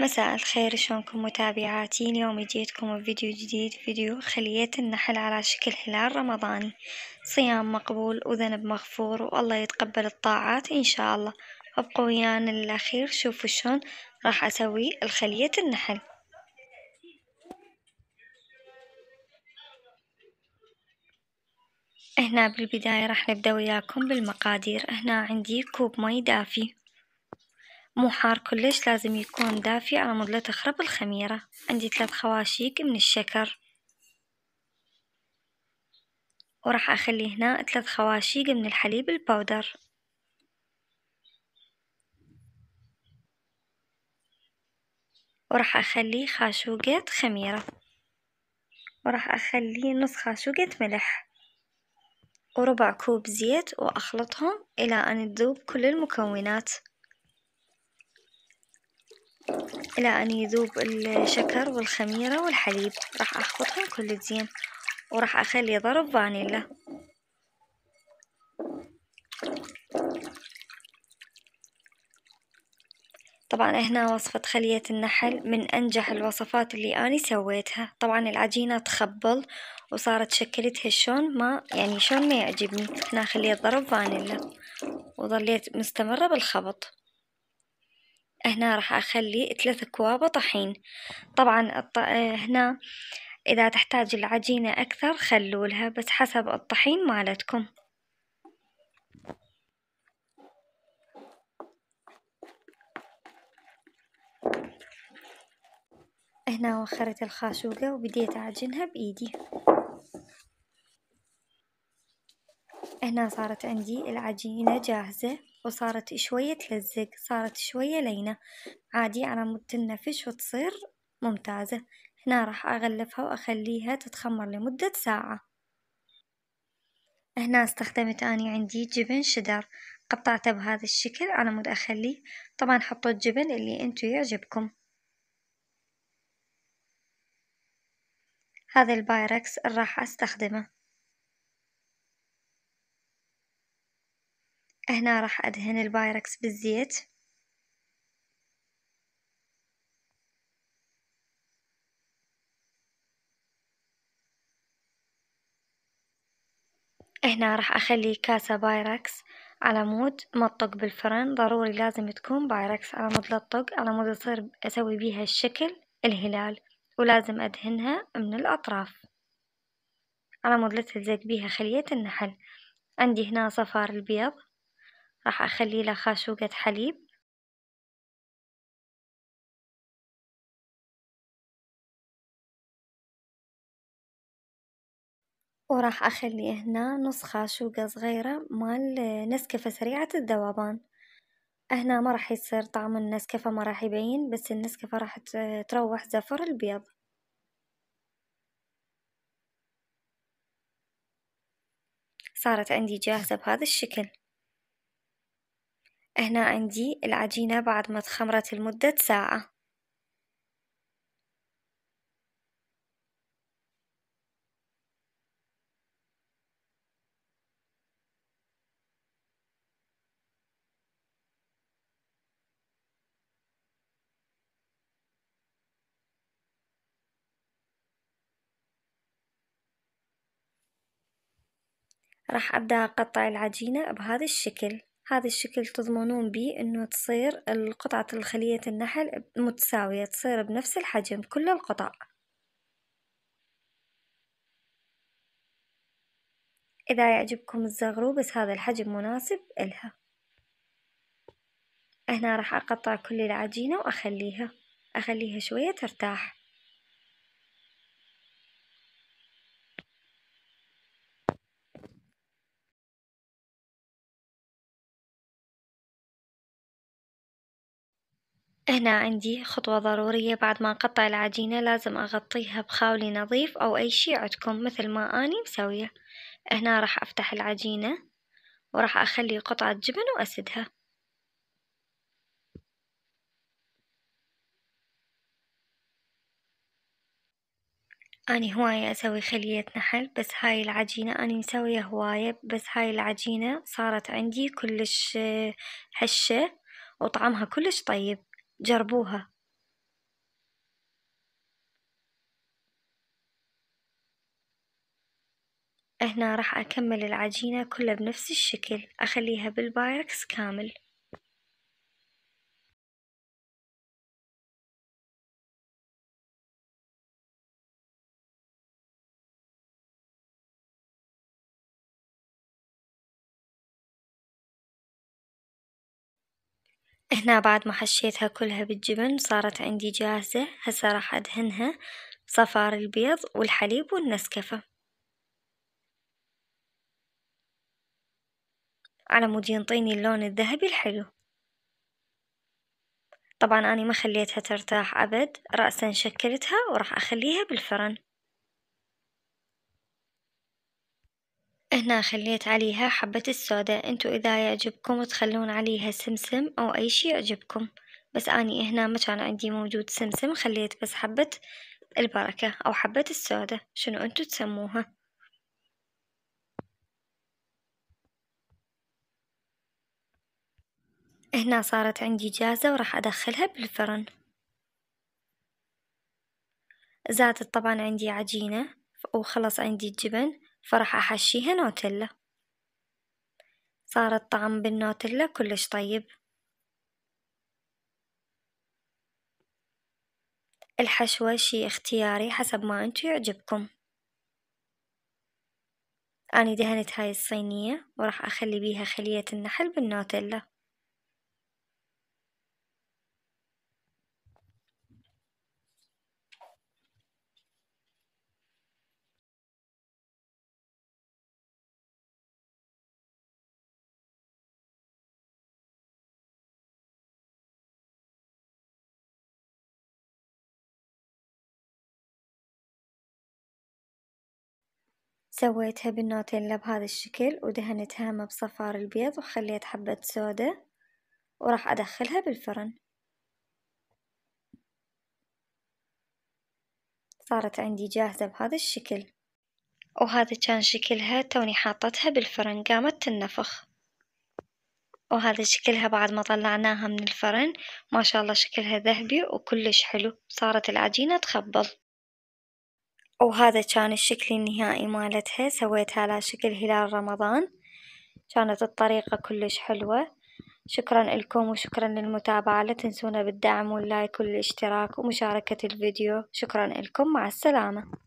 مساء الخير شلونكم متابعاتي اليوم جيتكم بفيديو جديد فيديو خلية النحل على شكل هلال رمضاني صيام مقبول وذنب مغفور والله يتقبل الطاعات إن شاء الله ابقوا ويانا للأخير شوفوا شلون راح أسوي الخلية النحل هنا بالبداية راح نبدأ وياكم بالمقادير هنا عندي كوب مي دافي مو حار كلش لازم يكون دافي على مود لا تخرب الخميرة عندي ثلاث خواشيك من الشكر وراح أخلي هنا ثلاث خواشيق من الحليب البودر وراح أخلي خاشوقة خميرة وراح أخلي نص خاشوقة ملح وربع كوب زيت وأخلطهم إلى أن تذوب كل المكونات إلى أن يذوب الشكر والخميرة والحليب راح أخلطهم كل زين وراح أخلي ضرب فانيلا طبعا هنا وصفة خلية النحل من أنجح الوصفات اللي أنا سويتها طبعا العجينة تخبل وصارت شكلتها شلون ما يعني شون ما يعجبني هنا خلية ضرب فانيلا وظليت مستمرة بالخبط هنا راح أخلي ثلاث كواب طحين طبعا الط... هنا إذا تحتاج العجينة أكثر خلولها بس حسب الطحين مالتكم هنا وخرت الخاشوقة وبديت أعجنها بإيدي هنا صارت عندي العجينة جاهزة وصارت شوية تلزق صارت شوية لينة عادي على مود تنفش وتصير ممتازة هنا راح أغلفها وأخليها تتخمر لمدة ساعة هنا استخدمت أني عندي جبن شدر قطعته بهذا الشكل على مود أخليه طبعا حطوا الجبن اللي انتو يعجبكم هذا البايركس راح أستخدمه هنا راح أدهن البايركس بالزيت هنا راح أخلي كاسة بايركس على مود ما تطق بالفرن ضروري لازم تكون بايركس على مود لا تطق على مود يصير أسوي بيها الشكل الهلال ولازم أدهنها من الأطراف على مود لا تلزق بيها خلية النحل عندي هنا صفار البيض راح أخلي له خاشوقة حليب وراح أخلي هنا نص خاشوقة صغيرة مال نسكفة سريعة الذوبان هنا ما راح يصير طعم النسكفة ما راح يبين بس النسكفة راح تروح زفر البيض صارت عندي جاهزة بهذا الشكل هنا عندي العجينة بعد ما تخمرت لمدة ساعة راح أبدأ أقطع العجينة بهذا الشكل هذا الشكل تضمنون بيه انه تصير قطعة الخلية النحل متساوية تصير بنفس الحجم كل القطع إذا يعجبكم الزغرو بس هذا الحجم مناسب إلها هنا راح أقطع كل العجينة وأخليها أخليها شوية ترتاح هنا عندي خطوة ضرورية بعد ما نقطع العجينة لازم أغطيها بخاولي نظيف أو أي شي عندكم مثل ما أني مسوية هنا راح أفتح العجينة وراح أخلي قطعة جبن وأسدها أني هواية أسوي خلية نحل بس هاي العجينة أني مسوية هواية بس هاي العجينة صارت عندي كلش هشة وطعمها كلش طيب جربوها هنا راح أكمل العجينة كلها بنفس الشكل أخليها بالبايركس كامل هنا بعد ما حشيتها كلها بالجبن صارت عندي جاهزة هسه راح أدهنها صفار البيض والحليب والنسكفة على مود ينطيني اللون الذهبي الحلو طبعا أنا ما خليتها ترتاح أبد رأسا شكلتها وراح أخليها بالفرن هنا خليت عليها حبة السودة انتو اذا يعجبكم تخلون عليها سمسم او اي شي يعجبكم بس اني هنا ما كان عندي موجود سمسم خليت بس حبة البركة او حبة السودة شنو انتو تسموها هنا صارت عندي جاهزة وراح أدخلها بالفرن زادت طبعا عندي عجينة وخلص عندي الجبن فراح أحشيها نوتيلا صار الطعم بالنوتيلا كلش طيب الحشوة شي اختياري حسب ما انتو يعجبكم أنا دهنت هاي الصينية وراح أخلي بيها خلية النحل بالنوتيلا سويتها بالنوتيلا بهذا الشكل ودهنتها بصفار البيض وخليت حبة سودا وراح أدخلها بالفرن صارت عندي جاهزة بهذا الشكل وهذا كان شكلها توني حاطتها بالفرن قامت تنفخ وهذا شكلها بعد ما طلعناها من الفرن ما شاء الله شكلها ذهبي وكلش حلو صارت العجينة تخبل وهذا كان الشكل النهائي مالتها سويتها على شكل هلال رمضان كانت الطريقة كلش حلوة شكرا لكم وشكرا للمتابعة لا تنسونا بالدعم واللايك والاشتراك ومشاركة الفيديو شكرا لكم مع السلامة